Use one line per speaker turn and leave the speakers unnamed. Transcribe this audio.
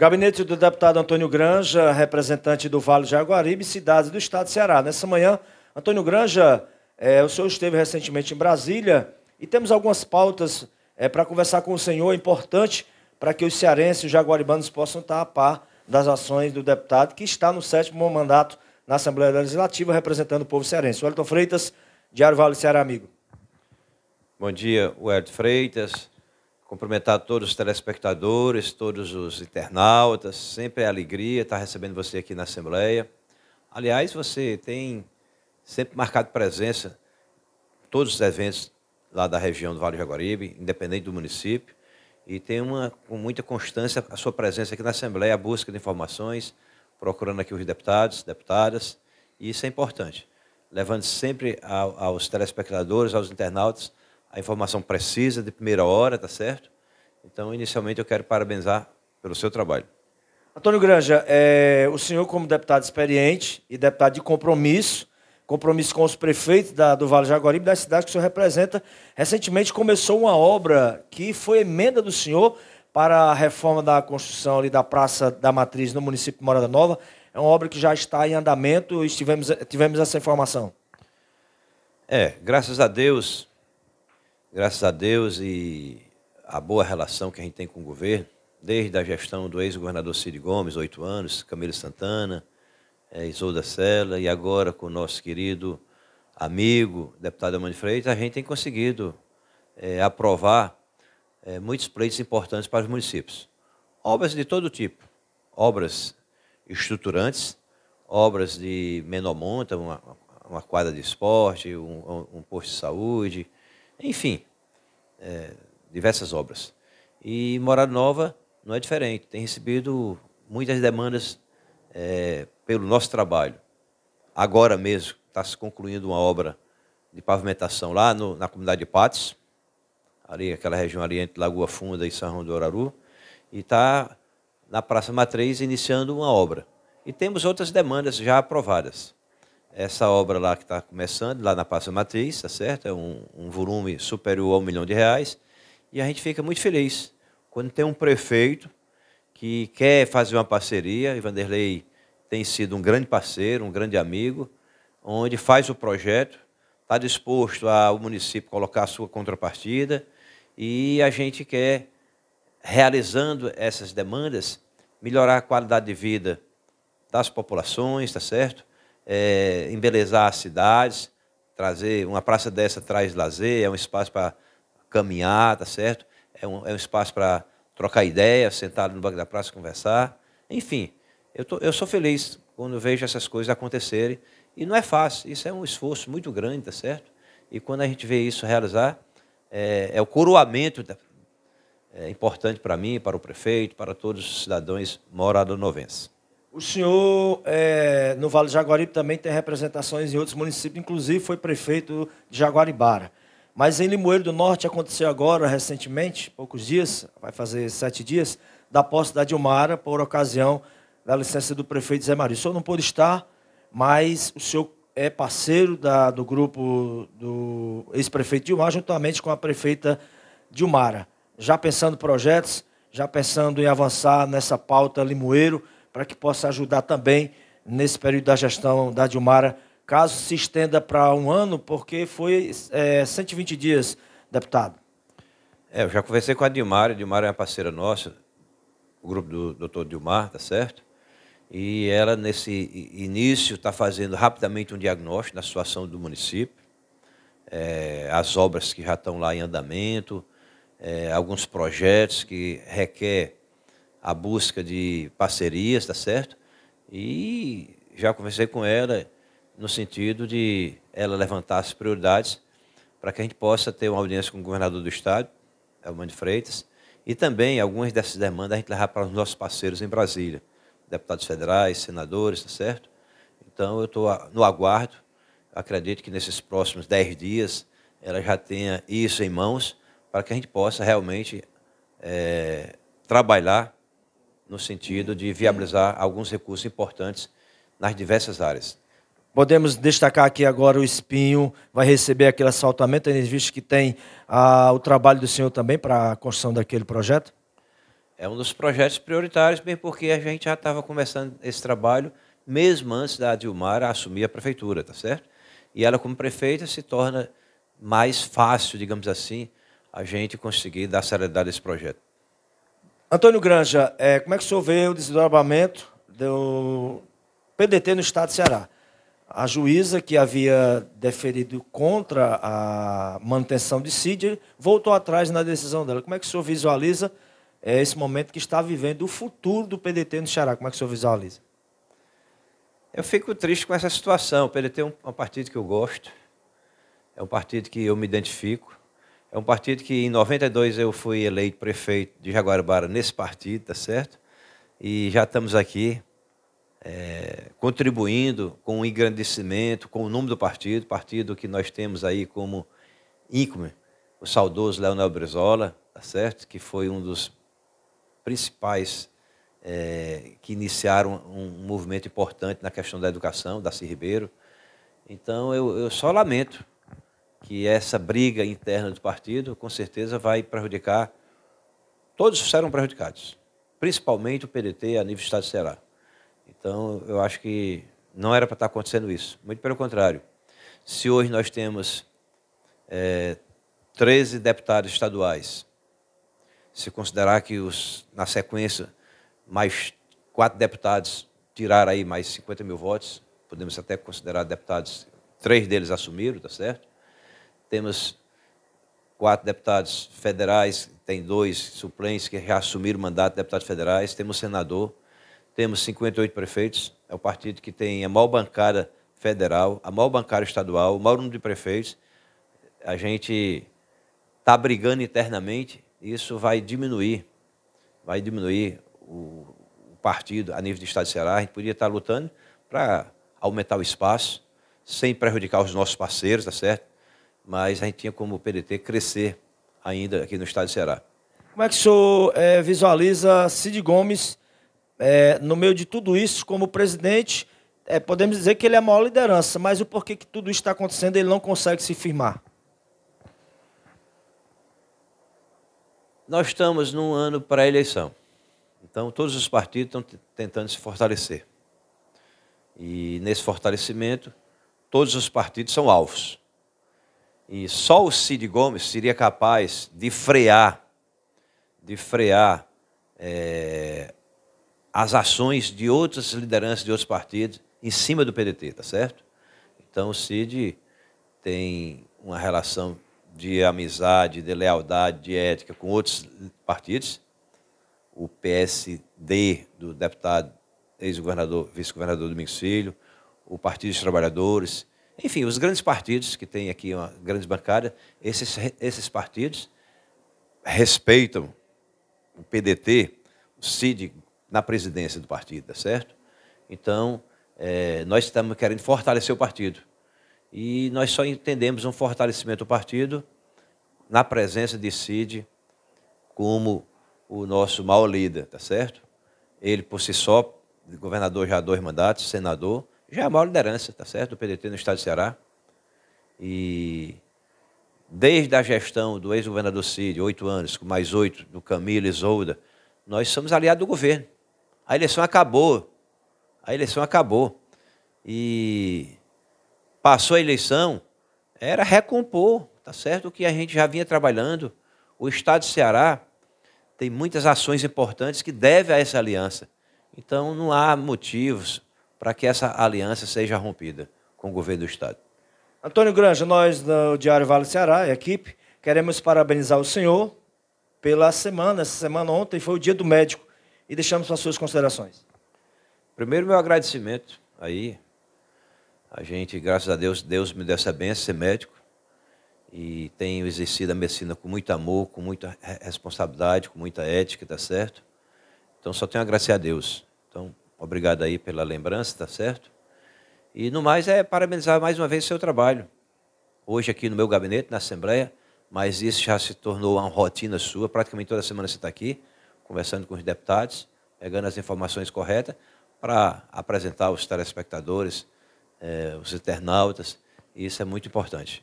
Gabinete do deputado Antônio Granja, representante do Vale de Jaguaribe, cidades do estado de Ceará. Nessa manhã, Antônio Granja, é, o senhor esteve recentemente em Brasília e temos algumas pautas é, para conversar com o senhor, importante para que os cearenses e os jaguaribanos possam estar a par das ações do deputado que está no sétimo mandato na Assembleia Legislativa representando o povo cearense. Wellington Freitas, Diário Vale Ceará Amigo.
Bom dia, Wellington Freitas, Cumprimentar todos os telespectadores, todos os internautas. Sempre é alegria estar recebendo você aqui na Assembleia. Aliás, você tem sempre marcado presença em todos os eventos lá da região do Vale do Jaguaribe, independente do município. E tem uma, com muita constância a sua presença aqui na Assembleia, a busca de informações, procurando aqui os deputados, deputadas. E isso é importante, levando sempre aos telespectadores, aos internautas, a informação precisa, de primeira hora, tá certo? Então, inicialmente, eu quero parabenizar pelo seu trabalho.
Antônio Granja, é, o senhor, como deputado experiente e deputado de compromisso, compromisso com os prefeitos da, do Vale Jaguaribe, da cidade que o senhor representa, recentemente começou uma obra que foi emenda do senhor para a reforma da construção ali da Praça da Matriz no município de Morada Nova. É uma obra que já está em andamento e tivemos, tivemos essa informação.
É, graças a Deus, graças a Deus e a boa relação que a gente tem com o governo, desde a gestão do ex-governador Cid Gomes, oito anos, Camilo Santana, é, Isolda Sela, e agora com o nosso querido amigo, deputado Amando Freitas, a gente tem conseguido é, aprovar é, muitos pleitos importantes para os municípios. Obras de todo tipo, obras estruturantes, obras de menor monta, uma, uma quadra de esporte, um, um posto de saúde, enfim, é, diversas obras. E Morada Nova não é diferente, tem recebido muitas demandas é, pelo nosso trabalho. Agora mesmo está se concluindo uma obra de pavimentação lá no, na comunidade de Patos, ali aquela região ali entre Lagoa Funda e São João do Oraru, e está na Praça Matriz iniciando uma obra. E temos outras demandas já aprovadas essa obra lá que está começando, lá na Praça Matriz, tá certo? É um, um, volume superior a um milhão de reais. E a gente fica muito feliz quando tem um prefeito que quer fazer uma parceria, e Vanderlei tem sido um grande parceiro, um grande amigo, onde faz o projeto, está disposto ao município colocar a sua contrapartida, e a gente quer, realizando essas demandas, melhorar a qualidade de vida das populações, está certo? é, embelezar as cidades, trazer uma praça dessa traz lazer, é um espaço para caminhar, tá certo? É um, é um espaço para trocar ideias, sentado no banco da praça conversar. Enfim, eu, tô, eu sou feliz quando vejo essas coisas acontecerem. E não é fácil, isso é um esforço muito grande, tá certo? E quando a gente vê isso realizar, é, é o coroamento da, é importante para mim, para o prefeito, para todos os cidadãos moradores novenses.
O senhor, é, no Vale do Jaguaribe, também tem representações em outros municípios, inclusive foi prefeito de Jaguaribara. Mas em Limoeiro do Norte aconteceu agora, recentemente, poucos dias, vai fazer sete dias, da posse da Dilmara, por ocasião da licença do prefeito Zé Maria. O senhor não pôde estar, mas o senhor é parceiro da, do grupo do ex-prefeito Dilmara, juntamente com a prefeita Dilmara. Já pensando em projetos, já pensando em avançar nessa pauta Limoeiro, para que possa ajudar também nesse período da gestão da Dilmara, caso se estenda para um ano, porque foi é, 120 dias, deputado.
É, eu já conversei com a Dilmara, a Dilmara é uma parceira nossa, o grupo do doutor Dilmar, tá certo? E ela, nesse início, está fazendo rapidamente um diagnóstico da situação do município, é, as obras que já estão lá em andamento, é, alguns projetos que requer a busca de parcerias, tá certo? E já conversei com ela no sentido de ela levantar as prioridades para que a gente possa ter uma audiência com o governador do estado, Elmano Freitas, e também algumas dessas demandas a gente levar para os nossos parceiros em Brasília, deputados federais, senadores, tá certo? Então eu estou no aguardo, acredito que nesses próximos dez dias ela já tenha isso em mãos para que a gente possa realmente é, trabalhar no sentido de viabilizar alguns recursos importantes nas diversas áreas. Podemos
destacar aqui agora o Espinho, vai receber aquele assaltamento, tendo visto que tem ah, o trabalho do senhor também para a construção daquele projeto?
É um dos projetos prioritários, bem porque a gente já estava começando esse trabalho mesmo antes da Dilmar assumir a prefeitura, tá certo? E ela, como prefeita, se torna mais fácil, digamos assim, a gente conseguir dar seriedade a esse projeto. Antônio Granja, é, como é que o senhor
vê o desdobramento do PDT no Estado de Ceará? A juíza que havia deferido contra a manutenção de Cid voltou atrás na decisão dela. Como é que o senhor visualiza é, esse momento que está vivendo o futuro
do PDT no Ceará? Como é que o senhor visualiza? Eu fico triste com essa situação. O PDT é um, é um partido que eu gosto, é um partido que eu me identifico. É um partido que em 92 eu fui eleito prefeito de Jaguaribara nesse partido, tá certo? E já estamos aqui é, contribuindo com o engrandecimento, com o nome do partido, partido que nós temos aí como ícone, o saudoso Leonel Brizola, tá certo? Que foi um dos principais é, que iniciaram um, um movimento importante na questão da educação, da Ribeiro. Então eu, eu só lamento que essa briga interna do partido, com certeza, vai prejudicar. Todos serão prejudicados, principalmente o PDT a nível Estado do Ceará. Então, eu acho que não era para estar tá acontecendo isso. Muito pelo contrário. Se hoje nós temos é, 13 deputados estaduais, se considerar que os, na sequência mais quatro deputados tiraram aí mais 50 mil votos, podemos até considerar deputados, três deles assumiram, tá certo? Temos quatro deputados federais, tem dois suplentes que reassumiram o mandato de deputados federais, temos senador, temos 58 prefeitos, é o partido que tem a maior bancada federal, a maior bancada estadual, o maior número de prefeitos. A gente está brigando internamente, isso vai diminuir, vai diminuir o, o partido a nível do Estado de Ceará. A gente podia estar tá lutando para aumentar o espaço, sem prejudicar os nossos parceiros, tá certo? mas a gente tinha como o PDT crescer ainda aqui no estado do Ceará.
Como é que o senhor é, visualiza Cid Gomes é, no meio de tudo isso como presidente? É, podemos dizer que ele é a maior liderança, mas o porquê que tudo isso está acontecendo ele não consegue se firmar?
Nós estamos num ano para eleição. Então, todos os partidos estão tentando se fortalecer. E nesse fortalecimento, todos os partidos são alvos. E só o Cid Gomes seria capaz de frear, de frear é, as ações de outras lideranças de outros partidos em cima do PDT, tá certo? Então o Cid tem uma relação de amizade, de lealdade, de ética com outros partidos. O PSD do deputado, ex-governador, vice-governador Domingos Filho, o Partido dos Trabalhadores, enfim, os grandes partidos que têm aqui uma grande bancada, esses, esses partidos respeitam o PDT, o CID na presidência do partido, tá certo? Então, é, nós estamos querendo fortalecer o partido. E nós só entendemos um fortalecimento do partido na presença de Cid como o nosso maior líder, tá certo? Ele por si só, governador já há dois mandatos, senador, já é a maior liderança, tá certo, do PDT no estado do Ceará. E desde a gestão do ex-governador Cid, oito anos, mais oito do Camilo Isolda, nós somos aliados do governo. A eleição acabou. A eleição acabou. E passou a eleição, era recompor, tá certo? O que a gente já vinha trabalhando. O Estado do Ceará tem muitas ações importantes que deve a essa aliança. Então não há motivos para que essa aliança seja rompida com o governo do Estado.
Antônio Granja, nós do Diário Vale Ceará e equipe, queremos parabenizar o senhor pela semana. Essa semana ontem foi o dia do médico e deixamos para as suas considerações.
Primeiro, meu agradecimento aí. A gente, graças a Deus, Deus me deu essa benção, ser médico. E tenho exercido a medicina com muito amor, com muita responsabilidade, com muita ética, tá certo? Então, só tenho a agradecer a Deus. Então, Obrigado aí pela lembrança, tá certo? E no mais é parabenizar mais uma vez o seu trabalho. Hoje aqui no meu gabinete, na Assembleia, mas isso já se tornou uma rotina sua. Praticamente toda semana você está aqui, conversando com os deputados, pegando as informações corretas para apresentar aos telespectadores, eh, os internautas. E isso é muito importante.